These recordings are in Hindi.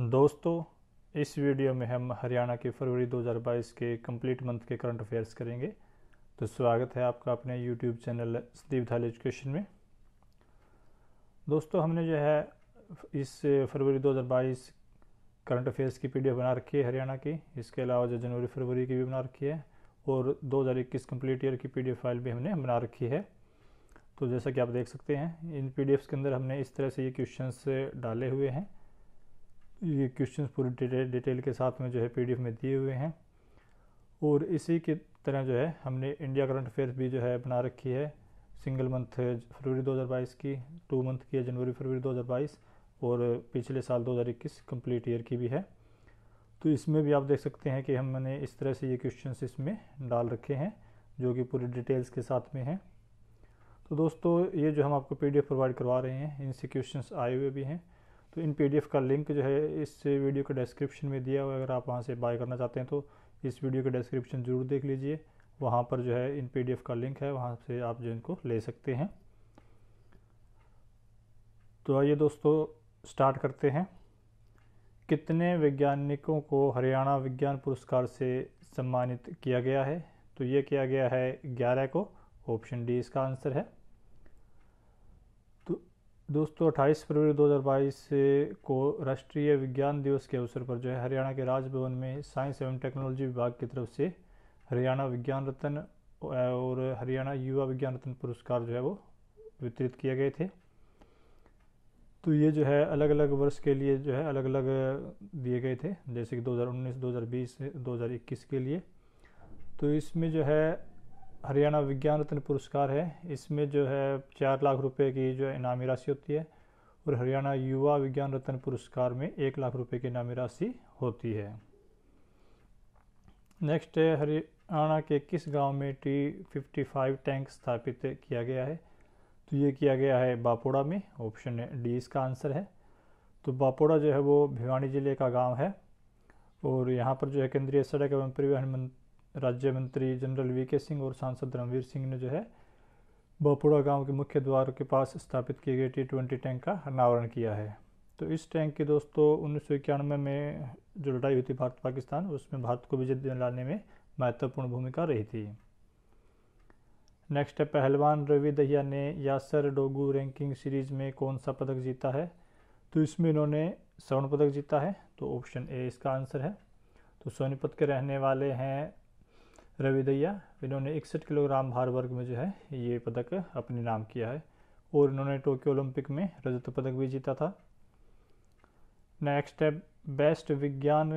दोस्तों इस वीडियो में हम हरियाणा के फरवरी 2022 के कंप्लीट मंथ के करंट अफेयर्स करेंगे तो स्वागत है आपका अपने यूट्यूब चैनल संदीप धाल एजुकेशन में दोस्तों हमने जो है इस फरवरी 2022 करंट अफेयर्स की पी बना रखी है हरियाणा की इसके अलावा जो जनवरी फरवरी की भी बना रखी है और 2021 कंप्लीट ईयर की पी फाइल भी हमने बना रखी है तो जैसा कि आप देख सकते हैं इन पी के अंदर हमने इस तरह से ये क्वेश्चन डाले हुए हैं ये क्वेश्चन पूरी डिटेल डिटेल के साथ में जो है पीडीएफ में दिए हुए हैं और इसी की तरह जो है हमने इंडिया करंट अफेयर्स भी जो है बना रखी है सिंगल मंथ फरवरी 2022 की टू मंथ की है जनवरी फरवरी 2022 और पिछले साल 2021 कंप्लीट ईयर की भी है तो इसमें भी आप देख सकते हैं कि हमने इस तरह से ये क्वेश्चन इसमें डाल रखे हैं जो कि पूरी डिटेल्स के साथ में हैं तो दोस्तों ये जो हम आपको पी प्रोवाइड करवा रहे हैं इनसे क्वेश्चन आए हुए भी हैं तो इन पी का लिंक जो है इस वीडियो के डिस्क्रिप्शन में दिया हुआ है अगर आप वहाँ से बाय करना चाहते हैं तो इस वीडियो का डिस्क्रिप्शन ज़रूर देख लीजिए वहाँ पर जो है इन पी का लिंक है वहाँ से आप जो इनको ले सकते हैं तो आइए दोस्तों स्टार्ट करते हैं कितने वैज्ञानिकों को हरियाणा विज्ञान पुरस्कार से सम्मानित किया गया है तो ये किया गया है ग्यारह को ऑप्शन डी इसका आंसर है दोस्तों 28 फरवरी 2022 को राष्ट्रीय विज्ञान दिवस के अवसर पर जो है हरियाणा के राजभवन में साइंस एवं टेक्नोलॉजी विभाग की तरफ से हरियाणा विज्ञान रत्न और हरियाणा युवा विज्ञान रत्न पुरस्कार जो है वो वितरित किए गए थे तो ये जो है अलग अलग वर्ष के लिए जो है अलग अलग दिए गए थे जैसे कि 2019, 2020, 2021 के लिए तो इसमें जो है हरियाणा विज्ञान रत्न पुरस्कार है इसमें जो है चार लाख रुपए की जो इनामी राशि होती है और हरियाणा युवा विज्ञान रत्न पुरस्कार में एक लाख रुपए की इनामी राशि होती है नेक्स्ट है हरियाणा के किस गांव में टी फिफ्टी फाइव टैंक स्थापित किया गया है तो ये किया गया है बापोड़ा में ऑप्शन डी इसका आंसर है तो बापोड़ा जो है वो भिवानी जिले का गाँव है और यहाँ पर जो है केंद्रीय सड़क एवं परिवहन मंत्री राज्य मंत्री जनरल वी के सिंह और सांसद रणवीर सिंह ने जो है बपुड़ा गांव के मुख्य द्वार के पास स्थापित किए गए टी ट्वेंटी टैंक का अनावरण किया है तो इस टैंक की दोस्तों उन्नीस सौ इक्यानवे में जो लड़ाई हुई थी भारत पाकिस्तान उसमें भारत को विजय दिलाने में महत्वपूर्ण भूमिका रही थी नेक्स्ट है पहलवान रवि दहिया ने यासर डोगू रैंकिंग सीरीज में कौन सा पदक जीता है तो इसमें इन्होंने स्वर्ण पदक जीता है तो ऑप्शन ए इसका आंसर है तो सोनीपत के रहने वाले हैं रवि दैया इन्होंने इकसठ किलोग्राम भार वर्ग में जो है ये पदक अपने नाम किया है और इन्होंने टोक्यो ओलंपिक में रजत पदक भी जीता था नेक्स्ट है बेस्ट विज्ञान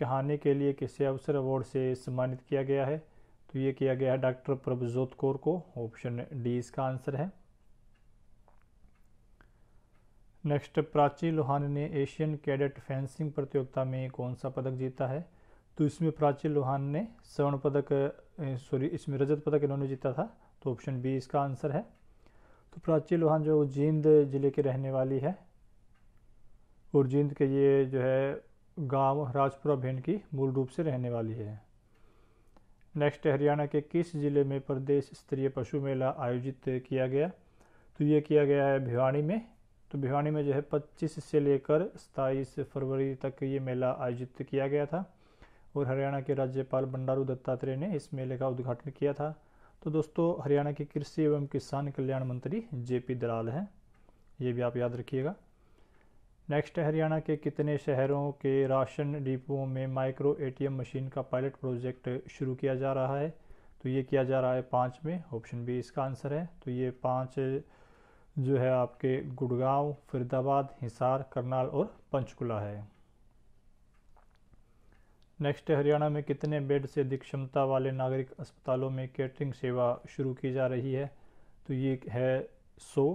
कहानी के लिए किसे अवसर अवार्ड से सम्मानित किया गया है तो ये किया गया है डॉक्टर प्रभजोत कौर को ऑप्शन डी इसका आंसर है नेक्स्ट प्राची लोहान ने एशियन कैडेट फेंसिंग प्रतियोगिता में कौन सा पदक जीता है तो इसमें प्राची लोहान ने स्वर्ण पदक सॉरी इसमें रजत पदक इन्होंने जीता था तो ऑप्शन बी इसका आंसर है तो प्राची लोहान जो जींद ज़िले की रहने वाली है और जींद के ये जो है गांव राजपुरा भेंड की मूल रूप से रहने वाली है नेक्स्ट हरियाणा के किस ज़िले में प्रदेश स्तरीय पशु मेला आयोजित किया गया तो ये किया गया है भिवानी में तो भिवानी में जो है 25 से लेकर 27 फरवरी तक ये मेला आयोजित किया गया था और हरियाणा के राज्यपाल बंडारू दत्तात्रेय ने इस मेले का उद्घाटन किया था तो दोस्तों हरियाणा के कृषि एवं किसान कल्याण मंत्री जे पी दलाल हैं ये भी आप याद रखिएगा नेक्स्ट हरियाणा के कितने शहरों के राशन डिपो में माइक्रो एटीएम मशीन का पायलट प्रोजेक्ट शुरू किया जा रहा है तो ये किया जा रहा है पाँच में ऑप्शन बी इसका आंसर है तो ये पाँच जो है आपके गुड़गांव फरीदाबाद हिसार करनाल और पंचकुला है नेक्स्ट हरियाणा में कितने बेड से अधिक क्षमता वाले नागरिक अस्पतालों में कैटरिंग सेवा शुरू की जा रही है तो ये है सो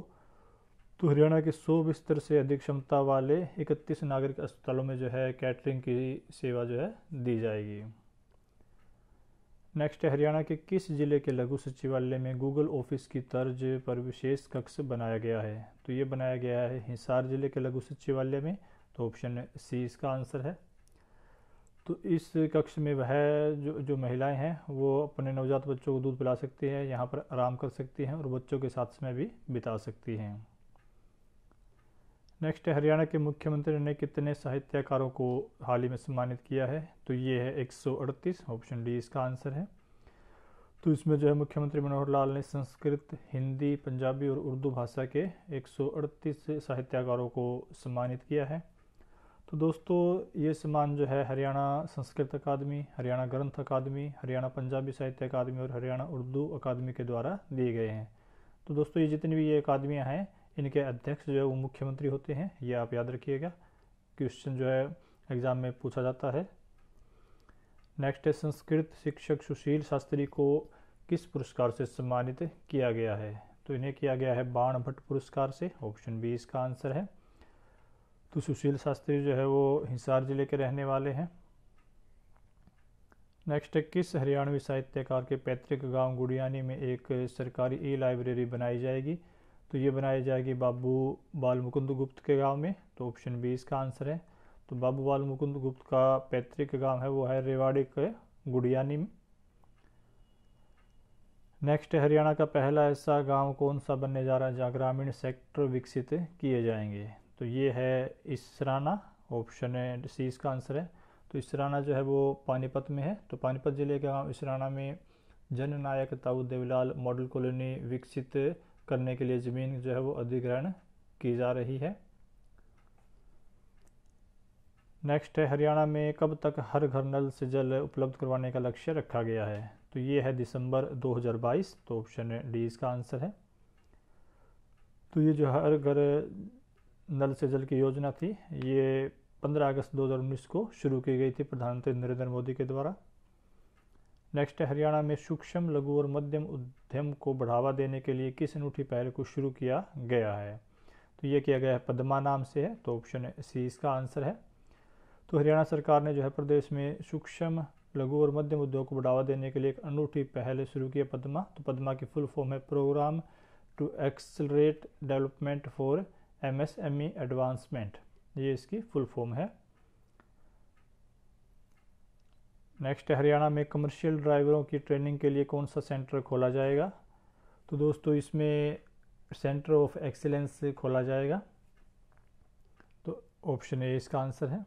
तो हरियाणा के सौ बिस्तर से अधिक क्षमता वाले इकतीस नागरिक अस्पतालों में जो है कैटरिंग की सेवा जो है दी जाएगी नेक्स्ट हरियाणा के किस ज़िले के लघु सचिवालय में गूगल ऑफिस की तर्ज पर विशेष कक्ष बनाया गया है तो ये बनाया गया है हिसार ज़िले के लघु सचिवालय में तो ऑप्शन सी इसका आंसर है तो इस कक्ष में वह जो जो महिलाएं हैं वो अपने नवजात बच्चों को दूध पिला सकती हैं यहाँ पर आराम कर सकती हैं और बच्चों के साथ समय भी बिता सकती हैं नेक्स्ट है हरियाणा के मुख्यमंत्री ने कितने साहित्यकारों को हाल ही में सम्मानित किया है तो ये है एक ऑप्शन डी इसका आंसर है तो इसमें जो है मुख्यमंत्री मनोहर लाल ने संस्कृत हिंदी पंजाबी और उर्दू भाषा के एक साहित्यकारों को सम्मानित किया है तो दोस्तों ये सम्मान जो है हरियाणा संस्कृत अकादमी हरियाणा ग्रंथ अकादमी हरियाणा पंजाबी साहित्य अकादमी और हरियाणा उर्दू अकादमी के द्वारा दिए गए हैं तो दोस्तों ये जितनी भी ये अकादमियाँ हैं इनके अध्यक्ष जो है वो मुख्यमंत्री होते हैं ये आप याद रखिएगा क्वेश्चन जो है एग्ज़ाम में पूछा जाता है नेक्स्ट है संस्कृत शिक्षक सुशील शास्त्री को किस पुरस्कार से सम्मानित किया गया है तो इन्हें किया गया है बाण भट्ट पुरस्कार से ऑप्शन बी इसका आंसर है तो सुशील शास्त्री जो है वो हिसार जिले के रहने वाले हैं नेक्स्ट है किस हरियाणवी साहित्यकार के पैतृक गांव गुड़ियानी में एक सरकारी ई लाइब्रेरी बनाई जाएगी तो ये बनाई जाएगी बाबू बाल मुकुंद गुप्त के गांव में तो ऑप्शन बी इसका आंसर है तो बाबू बाल मुकुंद गुप्त का पैतृक गांव है वो है रेवाड़ी के गुड़ियानी में नेक्स्ट हरियाणा का पहला ऐसा गांव कौन सा बनने जा रहा है जहाँ ग्रामीण सेक्टर विकसित किए जाएंगे तो ये है इसराना ऑप्शन है सी इसका आंसर है तो इसराना जो है वो पानीपत में है तो पानीपत जिले के गाँव इसराना में जन नायक ताऊ देवीलाल मॉडल कॉलोनी विकसित करने के लिए ज़मीन जो है वो अधिग्रहण की जा रही है नेक्स्ट है हरियाणा में कब तक हर घर नल से जल उपलब्ध करवाने का लक्ष्य रखा गया है तो ये है दिसंबर 2022 तो ऑप्शन डी इसका आंसर है तो ये जो हर घर नल से जल की योजना थी ये 15 अगस्त 2019 को शुरू की गई थी प्रधानमंत्री नरेंद्र मोदी के द्वारा नेक्स्ट हरियाणा में सूक्ष्म लघु और मध्यम उद्यम को बढ़ावा देने के लिए किस अनूठी पहल को शुरू किया गया है तो ये किया गया है पद्मा नाम से है तो ऑप्शन सी इसका आंसर है तो हरियाणा सरकार ने जो है प्रदेश में सूक्ष्म लघु और मध्यम उद्योग को बढ़ावा देने के लिए एक अनूठी पहल शुरू की है पद्मा तो पद्मा की फुल फॉर्म है programme to accelerate development for M S M E advancement ये इसकी फुल फॉर्म है नेक्स्ट हरियाणा में कमर्शियल ड्राइवरों की ट्रेनिंग के लिए कौन सा सेंटर खोला जाएगा तो दोस्तों इसमें सेंटर ऑफ एक्सीलेंस खोला जाएगा तो ऑप्शन ए इसका आंसर है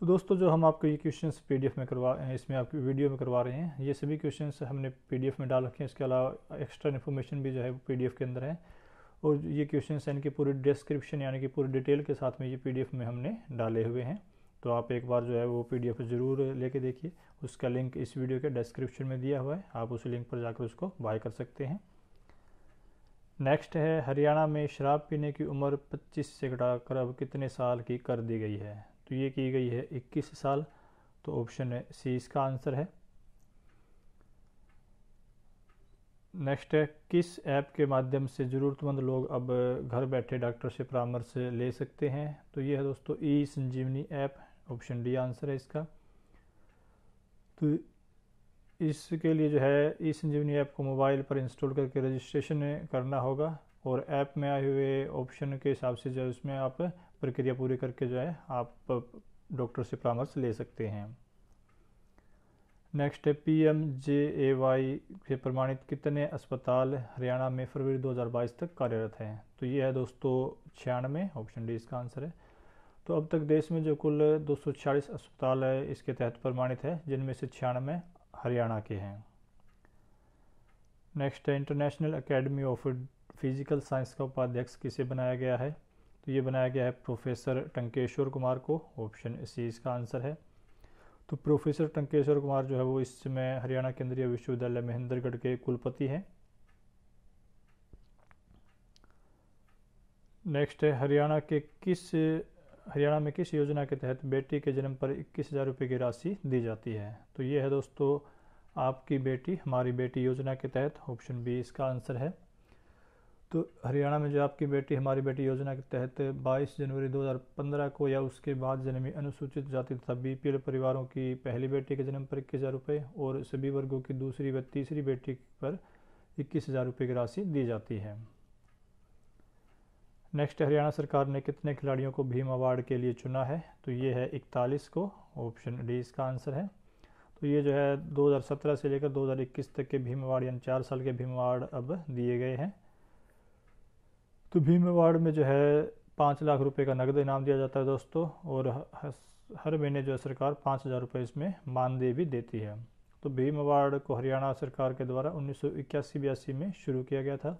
तो दोस्तों जो हम आपको ये क्वेश्चंस पीडीएफ में करवा इसमें आप वीडियो में करवा रहे हैं ये सभी क्वेश्चंस हमने पीडीएफ में डाल रखे हैं इसके अलावा एक्स्ट्रा इन्फॉर्मेशन भी जो है वो पीडीएफ के अंदर है और ये क्वेश्चन इनके पूरे डिस्क्रिप्शन यानी कि पूरे डिटेल के साथ में ये पीडीएफ में हमने डाले हुए हैं तो आप एक बार जो है वो पीडीएफ ज़रूर लेके देखिए उसका लिंक इस वीडियो के डिस्क्रिप्शन में दिया हुआ है आप उस लिंक पर जाकर उसको बाय कर सकते हैं नेक्स्ट है हरियाणा में शराब पीने की उम्र 25 से घटाकर अब कितने साल की कर दी गई है तो ये की गई है 21 साल तो ऑप्शन सी इसका आंसर है नेक्स्ट है किस ऐप के माध्यम से ज़रूरतमंद लोग अब घर बैठे डॉक्टर से परामर्श ले सकते हैं तो ये है दोस्तों e Sanjeevani app option D answer है इसका तो इसके लिए जो है ई संजीवनी ऐप को मोबाइल पर इंस्टॉल करके रजिस्ट्रेशन करना होगा और ऐप में आए हुए ऑप्शन के हिसाब से जो है उसमें आप प्रक्रिया पूरी करके जो है आप डॉक्टर से परामर्श ले सकते हैं नेक्स्ट है P M J A Y से प्रमाणित कितने अस्पताल हरियाणा में फरवरी 2022 तक कार्यरत हैं तो ये है दोस्तों छियानवे ऑप्शन डी इसका आंसर है तो अब तक देश में जो कुल दो अस्पताल है इसके तहत प्रमाणित है जिनमें से छियानवे हरियाणा के हैं नेक्स्ट है international academy of physical science का उपाध्यक्ष किसे बनाया गया है तो ये बनाया गया है प्रोफेसर टंकेश्वर कुमार को ऑप्शन सी इसका आंसर है तो प्रोफेसर टंकेश्वर कुमार जो है वो इस समय हरियाणा केंद्रीय विश्वविद्यालय महेंद्रगढ़ के कुलपति हैं नेक्स्ट है हरियाणा के किस हरियाणा में किस योजना के तहत बेटी के जन्म पर इक्कीस हज़ार रुपये की राशि दी जाती है तो ये है दोस्तों आपकी बेटी हमारी बेटी योजना के तहत ऑप्शन बी इसका आंसर है तो हरियाणा में जो आपकी बेटी हमारी बेटी योजना के तहत 22 जनवरी 2015 को या उसके बाद जन्मी अनुसूचित जाति तथा बी पी परिवारों की पहली बेटी के जन्म पर इक्कीस हज़ार रुपये और सभी वर्गों की दूसरी व तीसरी बेटी पर इक्कीस हज़ार रुपये की राशि दी जाती है नेक्स्ट हरियाणा सरकार ने कितने खिलाड़ियों को भीम अवार्ड के लिए चुना है तो ये है इकतालीस को ऑप्शन डी इसका आंसर है तो ये जो है 2017 से लेकर 2021 तक के भीम अवार्ड यानी चार साल के भीम अवार्ड अब दिए गए हैं तो भीम अवार्ड में जो है पाँच लाख रुपए का नकद इनाम दिया जाता है दोस्तों और हर महीने जो है सरकार पाँच हज़ार रुपये इसमें मानदेय भी देती है तो भीम अवार्ड को हरियाणा सरकार के द्वारा उन्नीस सौ में शुरू किया गया था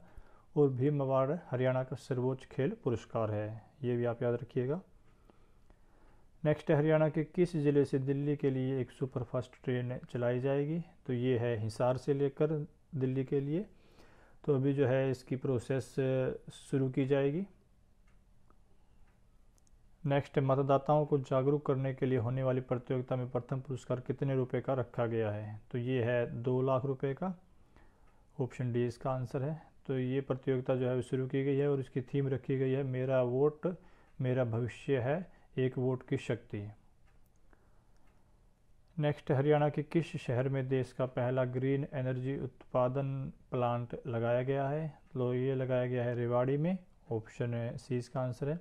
और भीम अवार्ड हरियाणा का सर्वोच्च खेल पुरस्कार है ये भी आप याद रखिएगा नेक्स्ट है हरियाणा के किस ज़िले से दिल्ली के लिए एक सुपरफास्ट ट्रेन चलाई जाएगी तो ये है हिसार से लेकर दिल्ली के लिए तो अभी जो है इसकी प्रोसेस शुरू की जाएगी नेक्स्ट मतदाताओं को जागरूक करने के लिए होने वाली प्रतियोगिता में प्रथम पुरस्कार कितने रुपए का रखा गया है तो ये है दो लाख रुपए का ऑप्शन डी इसका आंसर है तो ये प्रतियोगिता जो है शुरू की गई है और इसकी थीम रखी गई है मेरा वोट मेरा भविष्य है एक वोट की शक्ति नेक्स्ट हरियाणा के किस शहर में देश का पहला ग्रीन एनर्जी उत्पादन प्लांट लगाया गया है तो ये लगाया गया है रेवाड़ी में ऑप्शन है सी इसका आंसर है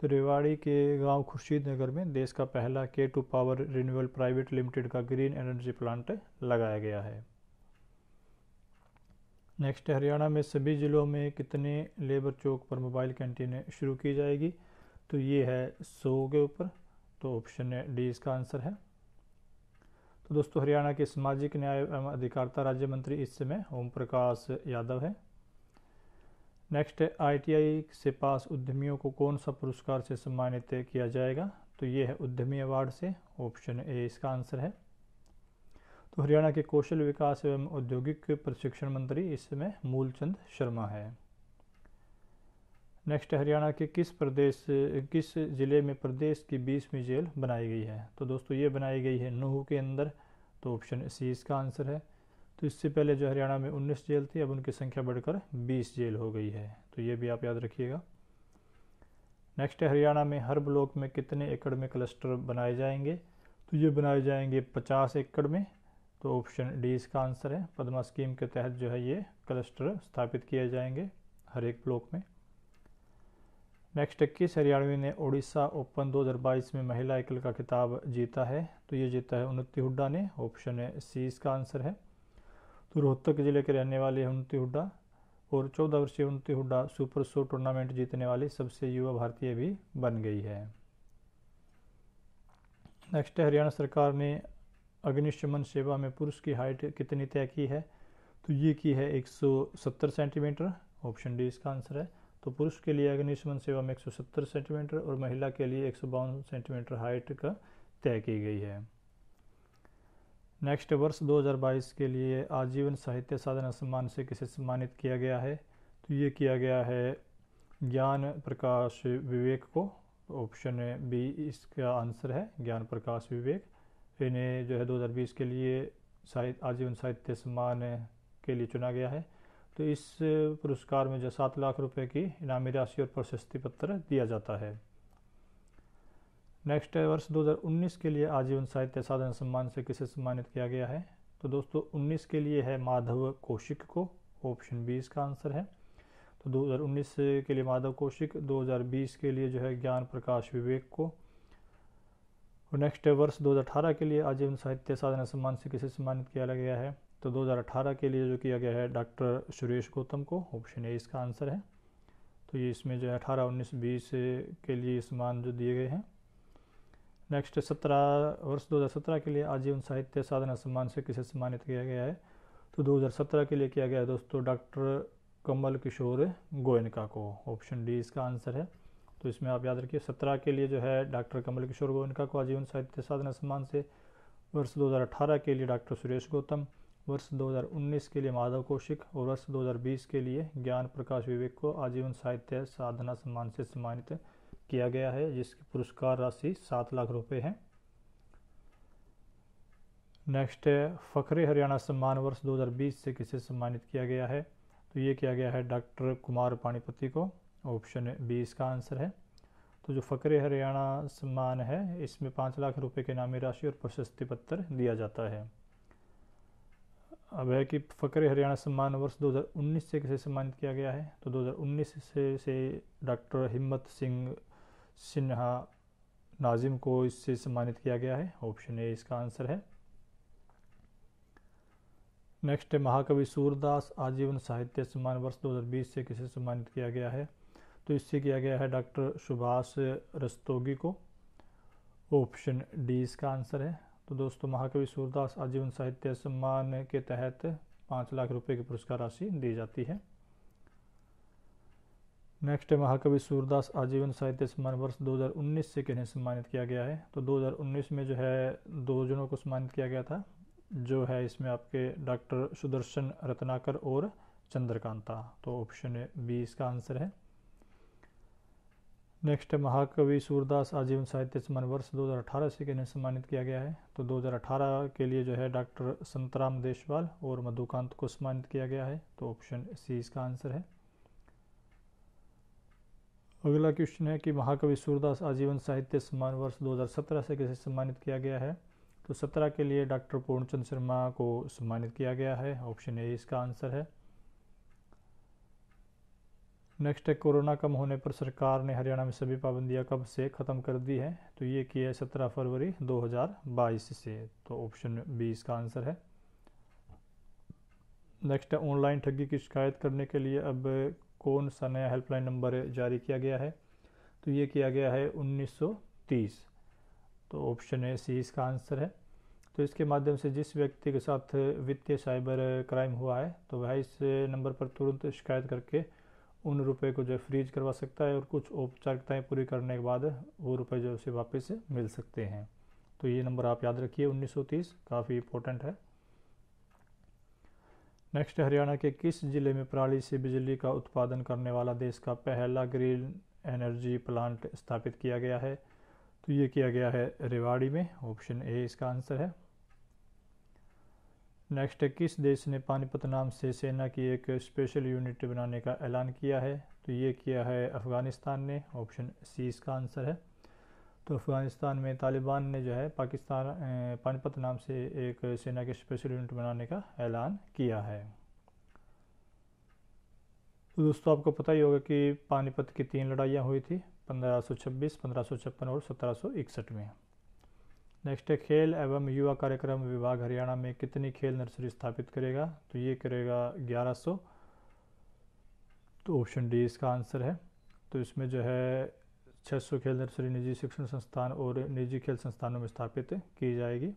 तो रेवाड़ी के गांव खुर्शीद नगर में देश का पहला K two power renewal private limited का ग्रीन एनर्जी प्लांट लगाया गया है नेक्स्ट हरियाणा में सभी ज़िलों में कितने लेबर चौक पर मोबाइल कैंटीन शुरू की जाएगी तो ये है सौ के ऊपर तो ऑप्शन डी इसका आंसर है तो दोस्तों हरियाणा के सामाजिक न्याय एवं अधिकारिता राज्य मंत्री इस समय ओम प्रकाश यादव है नेक्स्ट आईटीआई से पास उद्यमियों को कौन सा पुरस्कार से सम्मानित किया जाएगा तो ये है उद्यमी अवार्ड से ऑप्शन ए इसका आंसर है तो हरियाणा के कौशल विकास एवं औद्योगिक प्रशिक्षण मंत्री इस समय मूलचंद शर्मा है नेक्स्ट हरियाणा के किस प्रदेश किस ज़िले में प्रदेश की बीसवीं जेल बनाई गई है तो दोस्तों ये बनाई गई है नूह के अंदर तो ऑप्शन सी इसका आंसर है तो इससे पहले जो हरियाणा में 19 जेल थी अब उनकी संख्या बढ़कर 20 जेल हो गई है तो ये भी आप याद रखिएगा नेक्स्ट हरियाणा में हर ब्लॉक में कितने एकड़ में क्लस्टर बनाए जाएंगे तो ये बनाए जाएंगे 50 एकड़ में तो ऑप्शन डी इसका आंसर है पद्मा स्कीम के तहत जो है ये क्लस्टर स्थापित किए जाएंगे हर एक ब्लॉक में नेक्स्ट इक्कीस हरियाणवी ने उड़ीसा ओपन 2022 में महिला एकल का खिताब जीता है तो ये जीता है उन्नति हुड्डा ने ऑप्शन सी इसका आंसर है तो रोहतक जिले के रहने वाले हैं उन्नति हुड्डा और चौदह वर्षीय उन्नति हुड्डा सुपर सो टूर्नामेंट जीतने वाली सबसे युवा भारतीय भी बन गई है नेक्स्ट हरियाणा सरकार ने अग्निशमन सेवा में पुरुष की हाइट कितनी तय की है तो ये की है 170 सेंटीमीटर ऑप्शन डी इसका आंसर है तो पुरुष के लिए अग्निशमन सेवा में एक सेंटीमीटर और महिला के लिए एक सेंटीमीटर हाइट का तय की गई है नेक्स्ट वर्ष 2022 के लिए आजीवन साहित्य साधना सम्मान से किसे सम्मानित किया गया है तो ये किया गया है ज्ञान प्रकाश विवेक को ऑप्शन बी इसका आंसर है ज्ञान प्रकाश विवेक इन्हें जो है 2020 के लिए साहित्य आजीवन साहित्य सम्मान के लिए चुना गया है तो इस पुरस्कार में जो सात लाख रुपए की इनामी राशि और प्रशस्ति पत्र दिया जाता है नेक्स्ट है वर्ष 2019 के लिए आजीवन साहित्य साधन सम्मान से किसे सम्मानित किया गया है तो दोस्तों 19 के लिए है माधव कौशिक को ऑप्शन बी इसका आंसर है तो 2019 के लिए माधव कौशिक 2020 के लिए जो है ज्ञान प्रकाश विवेक को और नेक्स्ट है वर्ष 2018 के लिए आजीवन साहित्य साधना सम्मान से किसे सम्मानित किया गया है तो 2018 के लिए जो किया गया है डॉक्टर सुरेश गौतम को ऑप्शन ए इसका आंसर है तो ये इसमें जो है अठारह उन्नीस बीस के लिए मान जो दिए गए हैं नेक्स्ट सत्रह वर्ष 2017 के लिए आजीवन साहित्य साधना सम्मान से किसे सम्मानित किया गया है तो 2017 के लिए किया गया है दोस्तों डॉक्टर कमल किशोर गोयनका को ऑप्शन डी इसका आंसर है तो इसमें आप याद रखिए सत्रह के लिए जो है डॉक्टर कमल किशोर गोयनका को आजीवन साहित्य साधना सम्मान से वर्ष 2018 के लिए डॉक्टर सुरेश गौतम वर्ष 2019 के लिए माधव कौशिक और वर्ष 2020 के लिए ज्ञान प्रकाश विवेक को आजीवन साहित्य साधना सम्मान से सम्मानित किया गया है जिसकी पुरस्कार राशि सात लाख रुपए है नेक्स्ट है फ़खरे हरियाणा सम्मान वर्ष 2020 से किसे सम्मानित किया गया है तो ये किया गया है डॉक्टर कुमार पाणीपति को ऑप्शन बी इसका आंसर है तो जो फ़करे हरियाणा सम्मान है इसमें पाँच लाख रुपए के नामी राशि और प्रशस्ति पत्र दिया जाता है अब है कि फकरे हरियाणा सम्मान वर्ष 2019 से किसे सम्मानित किया गया है तो 2019 से से डॉक्टर हिम्मत सिंह सिन्हा नाजिम को इससे सम्मानित किया गया है ऑप्शन ए इसका आंसर है नेक्स्ट है महाकवि सूरदास आजीवन साहित्य सम्मान वर्ष 2020 से किसे सम्मानित किया गया है तो इससे किया गया है डॉक्टर सुभाष रस्तोगी को ऑप्शन डी इसका आंसर है तो दोस्तों महाकवि सूरदास आजीवन साहित्य सम्मान के तहत पाँच लाख रुपए की पुरस्कार राशि दी जाती है नेक्स्ट है महाकवि सूरदास आजीवन साहित्य सम्मान वर्ष 2019 से किन्हें सम्मानित किया गया है तो 2019 में जो है दो जनों को सम्मानित किया गया था जो है इसमें आपके डॉक्टर सुदर्शन रत्नाकर और चंद्रकांता तो ऑप्शन बी इसका आंसर है नेक्स्ट है महाकवि सूरदास आजीवन साहित्य सम्मान वर्ष 2018 से इन्हें सम्मानित किया गया है तो 2018 के लिए जो है डॉक्टर संतराम देशवाल और मधुकांत को सम्मानित किया गया है तो ऑप्शन सी इसका आंसर है अगला क्वेश्चन है कि महाकवि सूरदास आजीवन साहित्य सम्मान वर्ष 2017 से किसे सम्मानित किया गया है तो 17 के लिए डॉक्टर पूर्णचंद शर्मा को सम्मानित किया गया है ऑप्शन ए इसका आंसर है नेक्स्ट है कोरोना कम होने पर सरकार ने हरियाणा में सभी पाबंदियां कब से ख़त्म कर दी है तो ये किया है सत्रह फरवरी 2022 से तो ऑप्शन बी इसका आंसर है नेक्स्ट है ऑनलाइन ठगी की शिकायत करने के लिए अब कौन सा नया हेल्पलाइन नंबर जारी किया गया है तो ये किया गया है 1930 तो ऑप्शन ए सी इसका आंसर है तो इसके माध्यम से जिस व्यक्ति के साथ वित्तीय साइबर क्राइम हुआ है तो वह इस नंबर पर तुरंत शिकायत करके उन रुपए को जो है फ्रीज करवा सकता है और कुछ औपचारिकताएँ पूरी करने के बाद वो रुपए जो उसे वापस मिल सकते हैं तो ये नंबर आप याद रखिए 1930 काफ़ी इंपॉर्टेंट है नेक्स्ट हरियाणा के किस जिले में पराली से बिजली का उत्पादन करने वाला देश का पहला ग्रीन एनर्जी प्लांट स्थापित किया गया है तो ये किया गया है रेवाड़ी में ऑप्शन ए इसका आंसर है नेक्स्ट है किस देश ने पानीपत नाम से सेना की एक स्पेशल यूनिट बनाने का ऐलान किया है तो ये किया है अफ़गानिस्तान ने ऑप्शन सी इसका आंसर है तो अफ़गानिस्तान में तालिबान ने जो है पाकिस्तान पानीपत नाम से एक सेना की स्पेशल यूनिट बनाने का ऐलान किया है तो दोस्तों आपको पता ही होगा कि पानीपत की तीन लड़ाइयाँ हुई थी सौ छप्पन और इकसठ में नेक्स्ट है खेल एवं युवा कार्यक्रम विभाग हरियाणा में कितनी खेल नर्सरी स्थापित करेगा तो ये करेगा 1100 तो ऑप्शन डी इसका आंसर है तो इसमें जो है 600 खेल नर्सरी निजी शिक्षण संस्थान और निजी खेल संस्थानों में स्थापित की जाएगी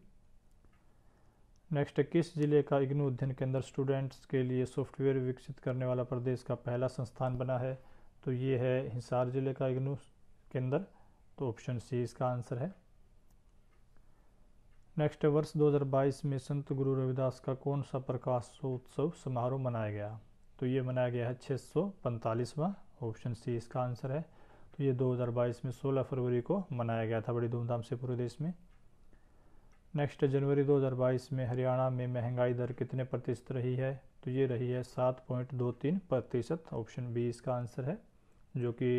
नेक्स्ट किस जिले का इग्नू अध्ययन केंद्र स्टूडेंट्स के लिए सॉफ्टवेयर विकसित करने वाला प्रदेश का पहला संस्थान बना है तो ये है हिसार जिले का इग्नू केंद्र तो ऑप्शन सी इसका आंसर है नेक्स्ट वर्ष 2022 में संत गुरु रविदास का कौन सा प्रकाशोत्सव समारोह मनाया गया तो ये मनाया गया है छः सौ पैंतालीसवा ऑप्शन सी इसका आंसर है तो ये 2022 में 16 फरवरी को मनाया गया था बड़ी धूमधाम से पूरे देश में नेक्स्ट जनवरी 2022 में हरियाणा में महंगाई दर कितने प्रतिशत रही है तो ये रही है सात पॉइंट दो तीन प्रतिशत ऑप्शन बी इसका आंसर है जो कि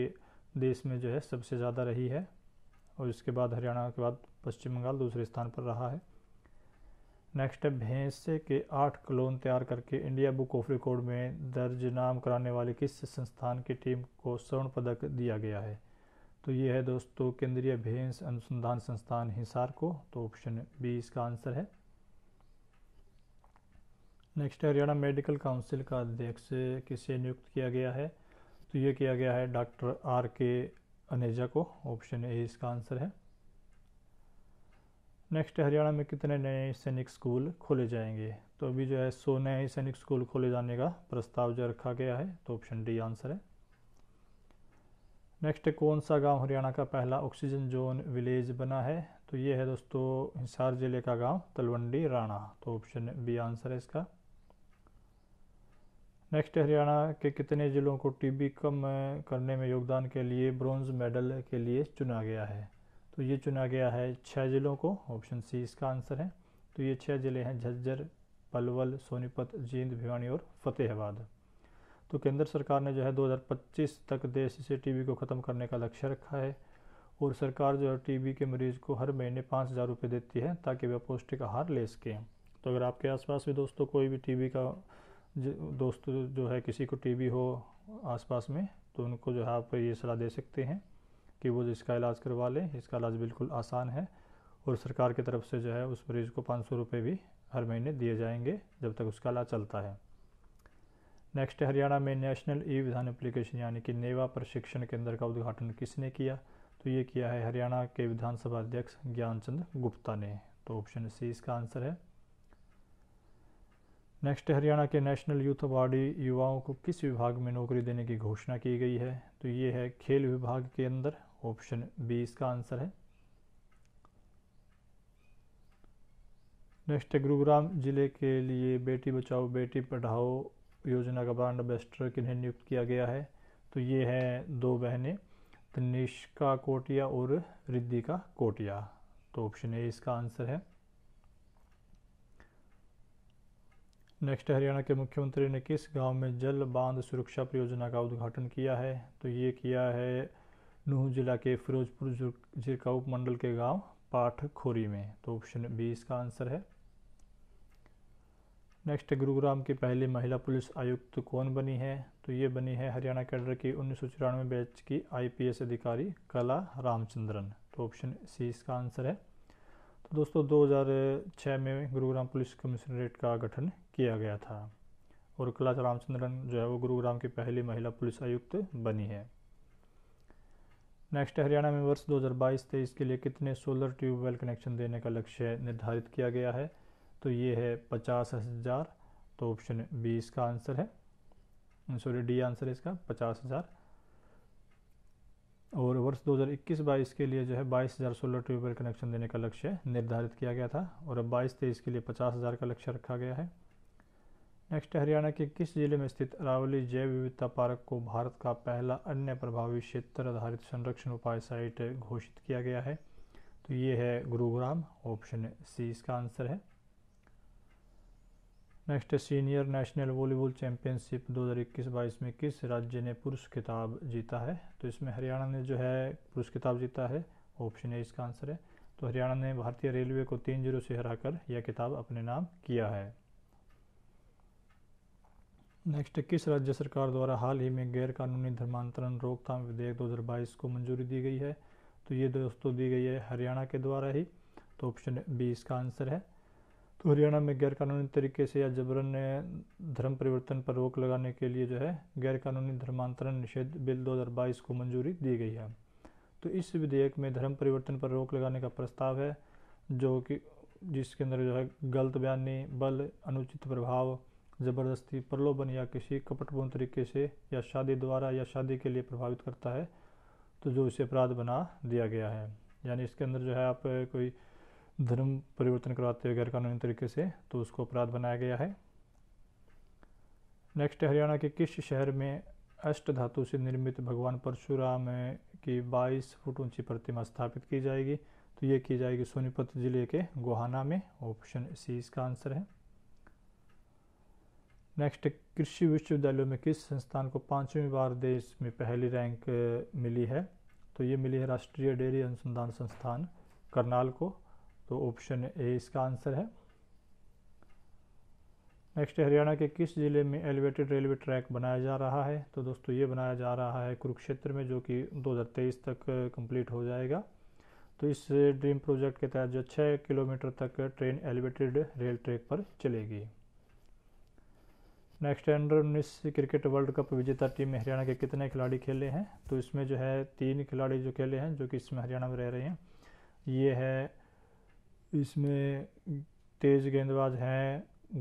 देश में जो है सबसे ज़्यादा रही है और इसके बाद हरियाणा के बाद पश्चिम बंगाल दूसरे स्थान पर रहा है नेक्स्ट है भैंसे के आठ क्लोन तैयार करके इंडिया बुक ऑफ रिकॉर्ड में दर्ज नाम कराने वाले किस संस्थान की टीम को स्वर्ण पदक दिया गया है तो ये है दोस्तों केंद्रीय भैंस अनुसंधान संस्थान हिसार को तो ऑप्शन बी इसका आंसर है नेक्स्ट हरियाणा मेडिकल काउंसिल का अध्यक्ष किसे नियुक्त किया गया है तो ये किया गया है डॉक्टर आर के अनेजा को ऑप्शन ए इसका आंसर है नेक्स्ट हरियाणा में कितने नए सैनिक स्कूल खोले जाएंगे तो अभी जो है सो नए सैनिक स्कूल खोले जाने का प्रस्ताव जो रखा गया है तो ऑप्शन डी आंसर है नेक्स्ट कौन सा गांव हरियाणा का पहला ऑक्सीजन जोन विलेज बना है तो ये है दोस्तों हिसार जिले का गांव तलवंडी राणा तो ऑप्शन बी आंसर है इसका नेक्स्ट हरियाणा के कितने ज़िलों को टीबी कम करने में योगदान के लिए ब्रॉन्ज मेडल के लिए चुना गया है तो ये चुना गया है छः ज़िलों को ऑप्शन सी इसका आंसर है तो ये छः ज़िले हैं झज्जर पलवल सोनीपत जींद भिवानी और फतेहाबाद तो केंद्र सरकार ने जो है 2025 तक देश से टीबी को ख़त्म करने का लक्ष्य रखा है और सरकार जो है टीबी के मरीज़ को हर महीने पाँच हज़ार रुपये देती है ताकि वह पौष्टिक आहार ले सकें तो अगर आपके आसपास भी दोस्तों कोई भी टीबी का दोस्त जो है किसी को टीबी हो आसपास में तो उनको जो है आप ये सलाह दे सकते हैं कि वो इसका इलाज करवा लें इसका इलाज बिल्कुल आसान है और सरकार की तरफ से जो है उस मरीज़ को पाँच सौ रुपये भी हर महीने दिए जाएंगे जब तक उसका इलाज चलता है नेक्स्ट हरियाणा में नेशनल ई विधान एप्लीकेशन यानी कि नेवा प्रशिक्षण केंद्र का उद्घाटन किसने किया तो ये किया है हरियाणा के विधानसभा अध्यक्ष ज्ञानचंद गुप्ता ने तो ऑप्शन सी इसका आंसर है नेक्स्ट हरियाणा के नेशनल यूथ अवार्ड युवाओं को किस विभाग में नौकरी देने की घोषणा की गई है तो ये है खेल विभाग के अंदर ऑप्शन बी इसका आंसर है नेक्स्ट गुरुग्राम जिले के लिए बेटी बचाओ बेटी पढ़ाओ योजना का ब्रांड एम्बेसडर किन्हें नियुक्त किया गया है तो ये है दो बहनें तनिष्का कोटिया और रिद्धिका कोटिया तो ऑप्शन ए इसका आंसर है नेक्स्ट हरियाणा के मुख्यमंत्री ने किस गांव में जल बांध सुरक्षा परियोजना का उद्घाटन किया है तो ये किया है नूह जिला के फिरोजपुर जिरका उपमंडल के गांव पाठखोरी में तो ऑप्शन बी इसका आंसर है नेक्स्ट गुरुग्राम की पहली महिला पुलिस आयुक्त कौन बनी है तो ये बनी है हरियाणा कैडर की उन्नीस सौ चौरानवे बैच की आईपीएस अधिकारी कला रामचंद्रन तो ऑप्शन सी इसका आंसर है तो दोस्तों 2006 में गुरुग्राम पुलिस कमिश्नरेट का गठन किया गया था और कला रामचंद्रन जो है वो गुरुग्राम की पहली महिला पुलिस आयुक्त बनी है नेक्स्ट हरियाणा में वर्ष 2022 तेईस के लिए कितने सोलर ट्यूबवेल कनेक्शन देने का लक्ष्य निर्धारित किया गया है तो ये है पचास हज़ार तो ऑप्शन बी इसका आंसर है सॉरी हम्म, डी आंसर है इसका पचास हज़ार और वर्ष 2021 बाईस के लिए जो है बाईस हज़ार सोलर ट्यूबवेल कनेक्शन देने का लक्ष्य निर्धारित किया गया था और अब बाईस तेईस के लिए पचास हज़ार का लक्ष्य रखा गया है नेक्स्ट हरियाणा के किस जिले में स्थित अरावली जैव विविधता पार्क को भारत का पहला अन्य प्रभावी क्षेत्र आधारित संरक्षण उपाय साइट घोषित किया गया है तो ये है गुरुग्राम ऑप्शन सी इसका आंसर है next senior national volleyball championship 2021-22 में किस राज्य ने पुरुष खिताब जीता है तो इसमें हरियाणा ने जो है पुरुष खिताब जीता है ऑप्शन ए इसका आंसर है तो हरियाणा ने भारतीय रेलवे को तीन जीरो से हराकर यह किताब अपने नाम किया है नेक्स्ट किस राज्य सरकार द्वारा हाल ही में गैर कानूनी धर्मांतरण रोकथाम विधेयक 2022 को मंजूरी दी गई है तो ये दोस्तों दी गई है हरियाणा के द्वारा ही तो ऑप्शन बी इसका आंसर है तो हरियाणा में गैर कानूनी तरीके से या जबरन धर्म परिवर्तन पर रोक लगाने के लिए जो है गैर कानूनी धर्मांतरण निषेध बिल दो को मंजूरी दी गई है तो इस विधेयक में धर्म परिवर्तन पर रोक लगाने का प्रस्ताव है जो कि जिसके अंदर जो है गलत बयानी बल अनुचित प्रभाव ज़बरदस्ती प्रलोभन या किसी कपटपूर्ण तरीके से या शादी द्वारा या शादी के लिए प्रभावित करता है तो जो इसे अपराध बना दिया गया है यानी इसके अंदर जो है आप कोई धर्म परिवर्तन करवाते हो गैरकानूनी तरीके से तो उसको अपराध बनाया गया है नेक्स्ट हरियाणा के किस शहर में अष्ट धातु से निर्मित भगवान परशुराम की बाईस फुट ऊंची प्रतिमा स्थापित की जाएगी तो ये की जाएगी सोनीपत जिले के गोहाना में ऑप्शन सी इसका आंसर है नेक्स्ट कृषि विश्वविद्यालयों में किस संस्थान को पाँचवीं बार देश में पहली रैंक मिली है तो ये मिली है राष्ट्रीय डेयरी अनुसंधान संस्थान करनाल को तो ऑप्शन ए इसका आंसर है नेक्स्ट हरियाणा के किस ज़िले में एलिवेटेड रेलवे ट्रैक बनाया जा रहा है तो दोस्तों ये बनाया जा रहा है कुरुक्षेत्र में जो कि 2023 तक कंप्लीट हो जाएगा तो इस ड्रीम प्रोजेक्ट के तहत जो छः किलोमीटर तक ट्रेन एलिवेटेड रेल ट्रैक पर चलेगी नेक्स्ट अंडर उन्नीस क्रिकेट वर्ल्ड कप विजेता टीम में हरियाणा के कितने खिलाड़ी खेले हैं तो इसमें जो है तीन खिलाड़ी जो खेले हैं जो कि इसमें हरियाणा में रह रहे हैं ये है इसमें तेज गेंदबाज हैं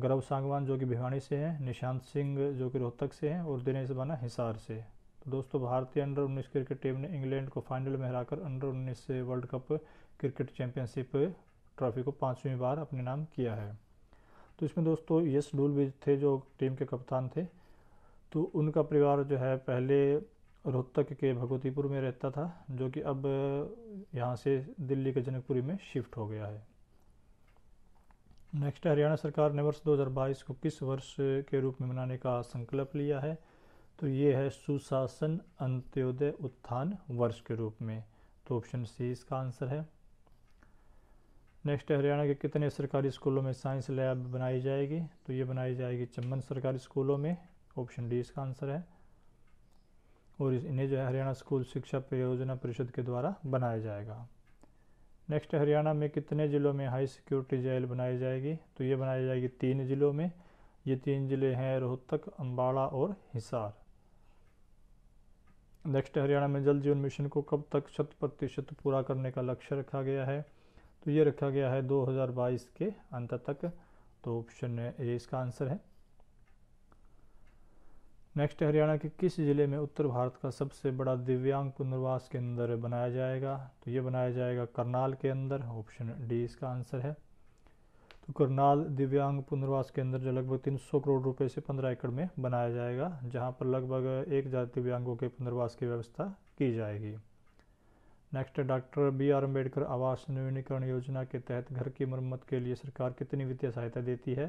गौरव सांगवान जो कि भिवानी से हैं निशांत सिंह जो कि रोहतक से हैं और दिनेश बाना हिसार से तो दोस्तों भारतीय अंडर उन्नीस क्रिकेट टीम ने इंग्लैंड को फाइनल में हराकर अंडर उन्नीस world cup cricket championship trophy को पाँचवीं बार अपने नाम किया है तो इसमें दोस्तों यश डूल भी थे जो टीम के कप्तान थे तो उनका परिवार जो है पहले रोहतक के भगवतीपुर में रहता था जो कि अब यहाँ से दिल्ली के जनकपुरी में शिफ्ट हो गया है नेक्स्ट हरियाणा सरकार ने वर्ष 2022 को किस वर्ष के रूप में मनाने का संकल्प लिया है तो ये है सुशासन अंत्योदय उत्थान वर्ष के रूप में तो ऑप्शन सी इसका आंसर है नेक्स्ट हरियाणा के कितने सरकारी स्कूलों में साइंस लैब बनाई जाएगी तो ये बनाई जाएगी चम्बन सरकारी स्कूलों में ऑप्शन डी इसका आंसर है और इन्हें जो है हरियाणा स्कूल शिक्षा परियोजना परिषद के द्वारा बनाया जाएगा नेक्स्ट हरियाणा में कितने ज़िलों में हाई सिक्योरिटी जेल बनाई जाएगी तो ये बनाई जाएगी तीन ज़िलों में ये तीन ज़िले हैं रोहतक अम्बाड़ा और हिसार नेक्स्ट हरियाणा में जल जीवन मिशन को कब तक शत प्रतिशत पूरा करने का लक्ष्य रखा गया है तो ये रखा गया है 2022 के अंत तक तो ऑप्शन ए इसका आंसर है नेक्स्ट हरियाणा के किस ज़िले में उत्तर भारत का सबसे बड़ा दिव्यांग पुनर्वास केंद्र बनाया जाएगा तो ये बनाया जाएगा करनाल के अंदर ऑप्शन डी इसका आंसर है तो करनाल दिव्यांग पुनर्वास केंद्र जो लगभग 300 करोड़ रुपए से 15 एकड़ में बनाया जाएगा जहां पर लगभग एक हज़ार दिव्यांगों के पुनर्वास की व्यवस्था की जाएगी next doctor B R Ambedkar आवास नवीनीकरण योजना के तहत घर की मरम्मत के लिए सरकार कितनी वित्तीय सहायता देती है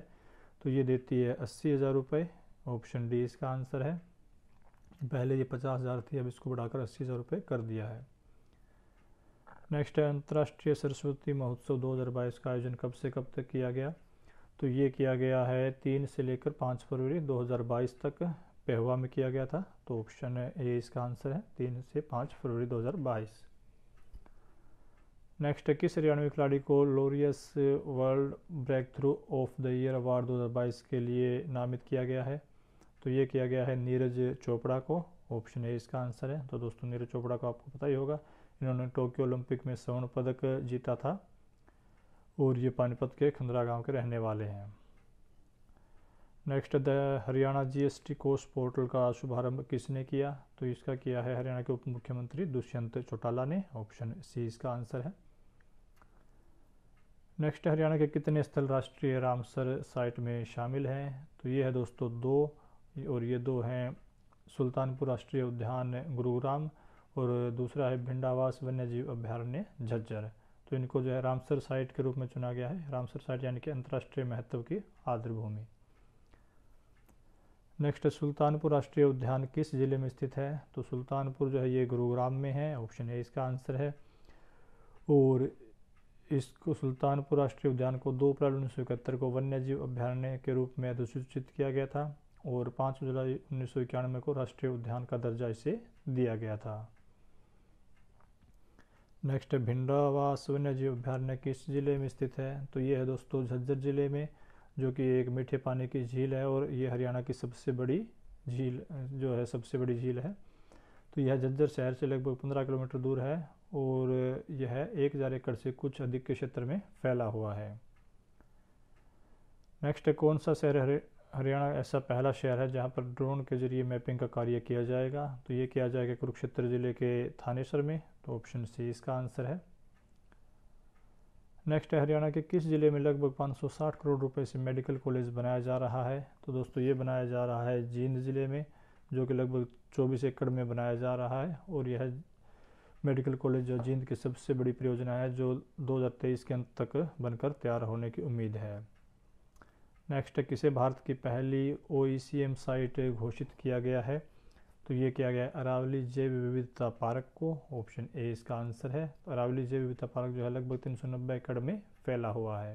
तो ये देती है अस्सी हज़ार रुपये ऑप्शन डी इसका आंसर है पहले ये पचास हज़ार थी अब इसको बढ़ाकर अस्सी हज़ार रुपये कर दिया है नेक्स्ट है अंतर्राष्ट्रीय सरस्वती महोत्सव बाईस का आयोजन कब से कब तक किया गया तो ये किया गया है तीन से लेकर पाँच फरवरी बाईस तक पेहवा में किया गया था तो ऑप्शन ए इसका आंसर है तीन से पाँच फरवरी दो हज़ार बाईस नेक्स्ट किस हरियाणवी खिलाड़ी को Laureus world breakthrough of the year award 2022 के लिए नामित किया गया है तो ये किया गया है नीरज चोपड़ा को ऑप्शन ए इसका आंसर है तो दोस्तों नीरज चोपड़ा को आपको पता ही होगा इन्होंने टोक्यो ओलंपिक में स्वर्ण पदक जीता था और ये पानीपत के खंदरा गांव के रहने वाले हैं नेक्स्ट द हरियाणा जीएसटी कोष पोर्टल का शुभारंभ किसने किया तो इसका किया है हरियाणा के उप मुख्यमंत्री दुष्यंत चौटाला ने ऑप्शन सी इसका आंसर है नेक्स्ट हरियाणा के कितने स्थल राष्ट्रीय रामसर साइट में शामिल हैं तो ये है दोस्तों दो और ये दो हैं सुल्तानपुर राष्ट्रीय उद्यान गुरुग्राम और दूसरा है भिंडावास वन्यजीव अभ्यारण्य झज्जर तो इनको जो है रामसर साइट के रूप में चुना गया है रामसर साइट यानी कि अंतर्राष्ट्रीय महत्व की आर्द्रभूमि नेक्स्ट सुल्तानपुर राष्ट्रीय उद्यान किस ज़िले में स्थित है तो सुल्तानपुर जो है ये गुरुग्राम में है ऑप्शन ए इसका आंसर है और इसको सुल्तानपुर राष्ट्रीय उद्यान को दो अप्रैल उन्नीस सौ इकहत्तर को वन्य जीव अभ्यारण्य के रूप में अधिसूचित किया गया था और पाँच जुलाई उन्नीस सौ इक्यानवे को राष्ट्रीय उद्यान का दर्जा इसे दिया गया था नेक्स्ट भिंडावास वन्य जीव अभ्यारण्य किस जिले में स्थित है तो ये है दोस्तों झज्जर जिले में जो कि एक मीठे पानी की झील है और ये हरियाणा की सबसे बड़ी झील जो है सबसे बड़ी झील है तो यह झज्जर शहर से लगभग पंद्रह किलोमीटर दूर है और यह एक हज़ार एकड़ से कुछ अधिक के क्षेत्र में फैला हुआ है नेक्स्ट है कौन सा शहर हरियाणा ऐसा पहला शहर है जहां पर ड्रोन के जरिए मैपिंग का कार्य किया जाएगा तो ये किया जाएगा कुरुक्षेत्र जिले के थानेसर में तो ऑप्शन सी इसका आंसर है नेक्स्ट है हरियाणा के किस ज़िले में लगभग 560 करोड़ रुपए से मेडिकल कॉलेज बनाया जा रहा है तो दोस्तों ये बनाया जा रहा है जींद ज़िले में जो कि लगभग 24 एकड़ में बनाया जा रहा है और यह मेडिकल कॉलेज जींद की सबसे बड़ी परियोजना है जो 2023 के अंत तक बनकर तैयार होने की उम्मीद है नेक्स्ट है किसे भारत की पहली ओ साइट e घोषित किया गया है तो ये किया गया है अरावली जैव विविधता पार्क को ऑप्शन ए इसका आंसर है तो अरावली जैव विविधता पार्क जो है लगभग तीन सौ नब्बे एकड़ में फैला हुआ है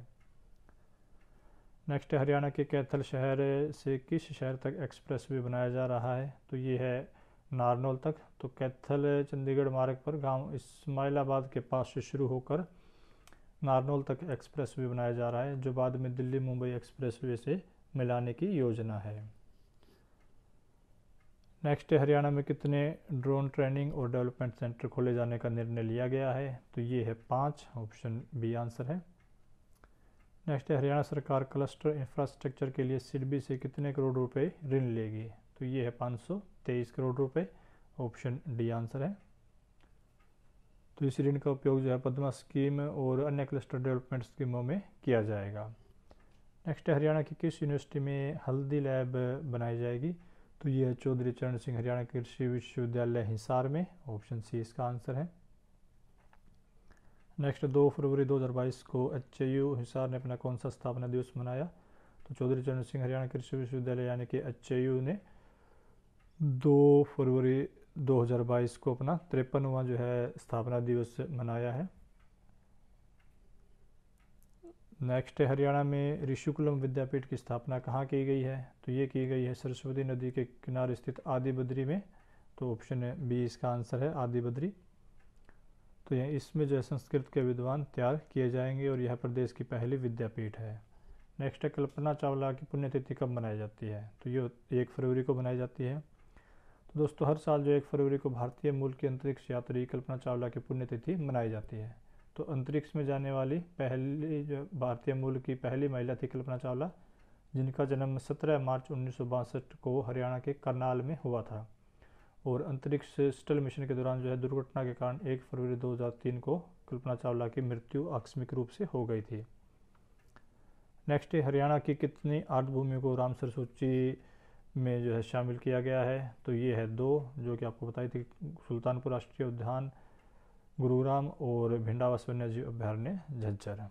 नेक्स्ट हरियाणा के कैथल शहर से किस शहर तक एक्सप्रेस वे बनाया जा रहा है तो ये है नारनौल तक तो कैथल चंडीगढ़ मार्ग पर गांव इस्माइलाबाद के पास से शुरू होकर नारनौल तक एक्सप्रेस वे बनाया जा रहा है जो बाद में दिल्ली मुंबई एक्सप्रेस वे से मिलाने की योजना है नेक्स्ट हरियाणा में कितने ड्रोन ट्रेनिंग और डेवलपमेंट सेंटर खोले जाने का निर्णय लिया गया है तो ये है पाँच ऑप्शन बी आंसर है नेक्स्ट हरियाणा सरकार क्लस्टर इंफ्रास्ट्रक्चर के लिए सिडबी से कितने करोड़ रुपए ऋण लेगी तो ये है पाँच सौ तेईस करोड़ रुपए ऑप्शन डी आंसर है तो इस ऋण का उपयोग जो है पद्मा स्कीम और अन्य क्लस्टर डेवलपमेंट स्कीमों में किया जाएगा नेक्स्ट हरियाणा की किस यूनिवर्सिटी में हल्दी लैब बनाई जाएगी तो ये है चौधरी चरण सिंह हरियाणा कृषि विश्वविद्यालय हिसार में ऑप्शन सी इसका आंसर है नेक्स्ट दो फरवरी 2022 को एच यू हिसार ने अपना कौन सा स्थापना दिवस मनाया तो चौधरी चरण सिंह हरियाणा कृषि विश्वविद्यालय यानी कि एच यू ने दो फरवरी 2022 को अपना तिरपनवा जो है स्थापना दिवस मनाया है नेक्स्ट हरियाणा में ऋषिकुलम विद्यापीठ की स्थापना कहाँ की गई है तो ये की गई है सरस्वती नदी के किनारे स्थित आदि बद्री में तो ऑप्शन बी इसका आंसर है आदि बद्री तो यह इसमें जो है संस्कृत के विद्वान तैयार किए जाएंगे और यह प्रदेश की पहली विद्यापीठ है नेक्स्ट है कल्पना चावला की पुण्यतिथि कब मनाई जाती है तो ये एक फरवरी को मनाई जाती है तो दोस्तों हर साल जो एक फरवरी को भारतीय मूल की अंतरिक्ष यात्री कल्पना चावला की पुण्यतिथि मनाई जाती है तो अंतरिक्ष में जाने वाली पहली जो भारतीय मूल की पहली महिला थी कल्पना चावला जिनका जन्म 17 मार्च उन्नीस को हरियाणा के करनाल में हुआ था और अंतरिक्ष स्टल मिशन के दौरान जो है दुर्घटना के कारण एक फरवरी 2003 को कल्पना चावला की मृत्यु आकस्मिक रूप से हो गई थी नेक्स्ट हरियाणा की कितनी आर्ट को रामसर सूची में जो है शामिल किया गया है तो ये है दो जो कि आपको बताई थी सुल्तानपुर राष्ट्रीय उद्यान गुरुग्राम और भिंडावास वन्यजीव अभ्यारण्य झज्जर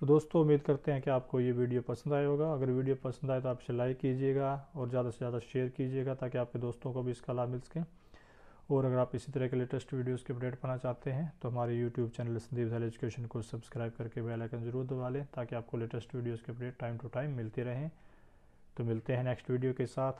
तो दोस्तों उम्मीद करते हैं कि आपको ये वीडियो पसंद आया होगा अगर वीडियो पसंद आए तो आप इसे लाइक कीजिएगा और ज़्यादा से ज़्यादा शेयर कीजिएगा ताकि आपके दोस्तों को भी इसका लाभ मिल सके और अगर आप इसी तरह के लेटेस्ट वीडियोस के अपडेट पाना चाहते हैं तो हमारे यूट्यूब चैनल संदीप झाल एजुकेशन को सब्सक्राइब करके बेल आइकन जरूर दबा लें ताकि आपको लेटेस्ट वीडियोस के अपडेट टाइम टू टाइम मिलती रहें तो मिलते हैं नेक्स्ट वीडियो के साथ